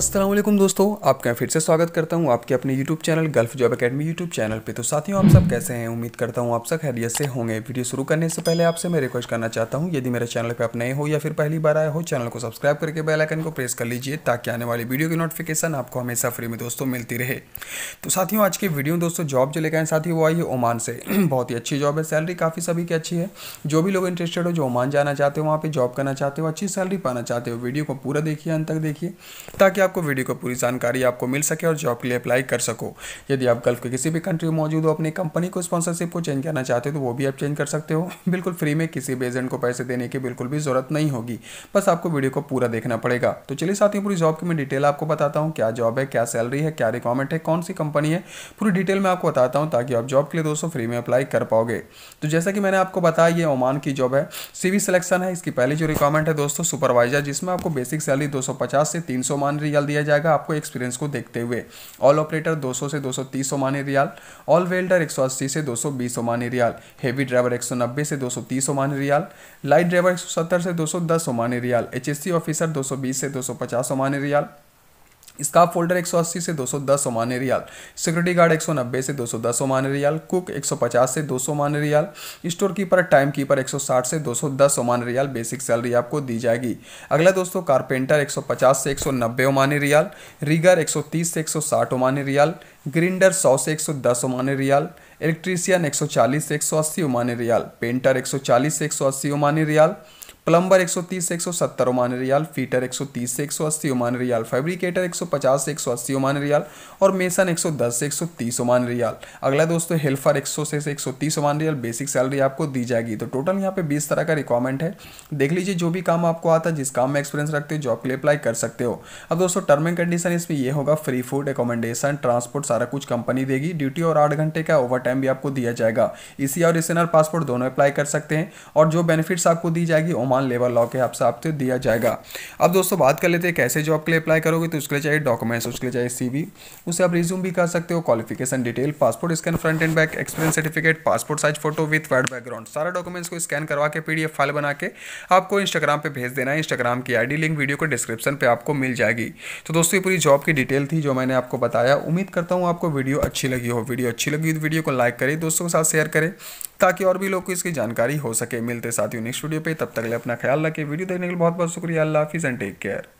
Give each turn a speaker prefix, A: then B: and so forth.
A: असलम दोस्तों आपका फिर से स्वागत करता हूँ आपके अपने YouTube channel gulf job academy YouTube channel पे तो साथियों आप सब कैसे हैं उम्मीद करता हूँ आप सब खैरियत से होंगे वीडियो शुरू करने से पहले आपसे मैं रिक्वेस्ट करना चाहता हूँ यदि मेरे चैनल पे आप नए हो या फिर पहली बार आए हो चैनल को सब्सक्राइब करके बेलाइकन को प्रेस कर लीजिए ताकि आने वाली वीडियो की नोटिफिकेशन आपको हमेशा फ्री में दोस्तों मिलती रहे तो साथियों आज की वीडियो दोस्तों जॉब जो लेकर आए साथी वो आई है ओमान से बहुत ही अच्छी जॉब है सैलरी काफ़ी सभी की अच्छी है जो भी लोग इंटरेस्टेड हो जो ओमान जाना चाहते हो वहाँ पर जॉब करना चाहते हो अच्छी सैलरी पाना चाहते हो वीडियो को पूरा देखिए अंत तक देखिए ताकि आप आपको वीडियो को पूरी जानकारी आपको मिल सके और जॉब के लिए अप्लाई कर सको यदि आप गल्फ के किसी भी कंट्री में मौजूद हो अपनी कंपनी को स्पॉन्सरशिप को चेंज करना चाहते हो तो वो भी आप चेंज कर सकते हो बिल्कुल फ्री में किसी भी एजेंट को पैसे देने की बिल्कुल भी ज़रूरत नहीं होगी बस आपको वीडियो को पूरा देखना पड़ेगा तो चलिए साथियों पूरी जॉब की मैं डिटेल आपको बताता हूँ क्या जॉब है क्या सैलरी है क्या रिक्वायरमेंट है कौन सी कंपनी है पूरी डिटेल में आपको बताता हूँ ताकि आप जॉब के लिए दोस्तों फ्री में अप्लाई कर पाओगे तो जैसा कि मैंने आपको बताया ये ओमान की जॉब है सीवी सिलेक्शन है इसकी पहली जो रिक्वायरमेंट है दोस्तों सुपरवाइजर जिसमें आपको बेसिक सैलरी 250 से 300 मान रही रियाल दिया जाएगा आपको एक्सपीरियंस को देखते हुए ऑल ऑपरेटर 200 से 230 सौ तीस ओमानी रियाल ऑल वेल्डर 180 से 220 सौ बीस ओमानी रियाल हैवी ड्राइवर 190 से 230 सौ तीस ओमानी रियाल लाइट ड्राइवर 170 से 210 सौ दस ओमानी रियाल एच ऑफिसर 220 से 250 सौ पचास ओमानी रियाल स्काफ फोल्डर 180 से 210 ओमानी रियाल सिक्योरिटी गार्ड 190 से 210 ओमानी रियाल कुक 150 से 200 मान रियाल स्टोर कीपर टाइम कीपर 160 से 210 ओमानी रियाल बेसिक सैलरी आपको दी जाएगी अगला दोस्तों कारपेंटर 150 से 190 ओमानी रियाल रीगर 130 से 160 ओमानी रियाल ग्रिंडर 100 से 110 ओमानी रियाल इलेक्ट्रीशियन 140 से 180 ओमानी रियाल पेंटर 140 से 180 ओमानी रियाल प्लम्बर 130 से 170 ओमान रियाल फीटर 130 से 180 ओमान रियाल फैब्रिकेटर 150 से 180 ओमान रियाल और मेसन 110 से 130 ओमान रियाल अगला दोस्तों हेल्पर 100 से 130 ओमान रियाल बेसिक सैलरी आपको दी जाएगी तो टोटल यहाँ पे 20 तरह का रिक्वायरमेंट है देख लीजिए जो भी काम आपको आता है जिस काम में एक्सपीरियंस रखते हो जॉब के लिए अप्लाई कर सकते हो अब दोस्तों टर्म एंड कंडीशन इसमें यह होगा फ्री फूड एकोमेंडेशन ट्रांसपोर्ट सारा कुछ कंपनी देगी ड्यूटी और आठ घंटे का ओवर टाइम भी आपको दिया जाएगा इसी और इस पासपोर्ट दोनों अप्लाई कर सकते हैं और जो बेनिफिट्स आपको दी जाएगी ओमान वन लेबर लॉ के हिसाब से दिया जाएगा अब दोस्तों बात कर लेते हैं कैसे जॉब के लिए अप्लाई करोगे तो उसके लिए चाहिए डॉक्यूमेंट्स उसके लिए चाहिए सी उसे आप रिज्यूम भी कर सकते हो qualification detail passport scan front and back experience certificate passport size photo with wide background सारा डॉक्यूमेंट्स को स्कैन करवा के पी फाइल बना के आपको इंस्टाग्राम पर भेज देना है इंस्टाग्राम की आई लिंक वीडियो को डिस्क्रिप्शन पर आपको मिल जाएगी तो दोस्तों ये पूरी जॉब की डिटेल थी जो मैंने आपको बताया उम्मीद करता हूँ आपको वीडियो अच्छी लगी हो वीडियो अच्छी लगी तो वीडियो को लाइक करें दोस्तों के साथ शेयर करें ताकि और भी लोग को इसकी जानकारी हो सके मिलते साथियों नेक्स्ट वीडियो पे तब तक ले अपना ख्याल रखें वीडियो देखने के लिए बहुत बहुत शुक्रिया अल्लाह हाफिज़ एंड टेक केयर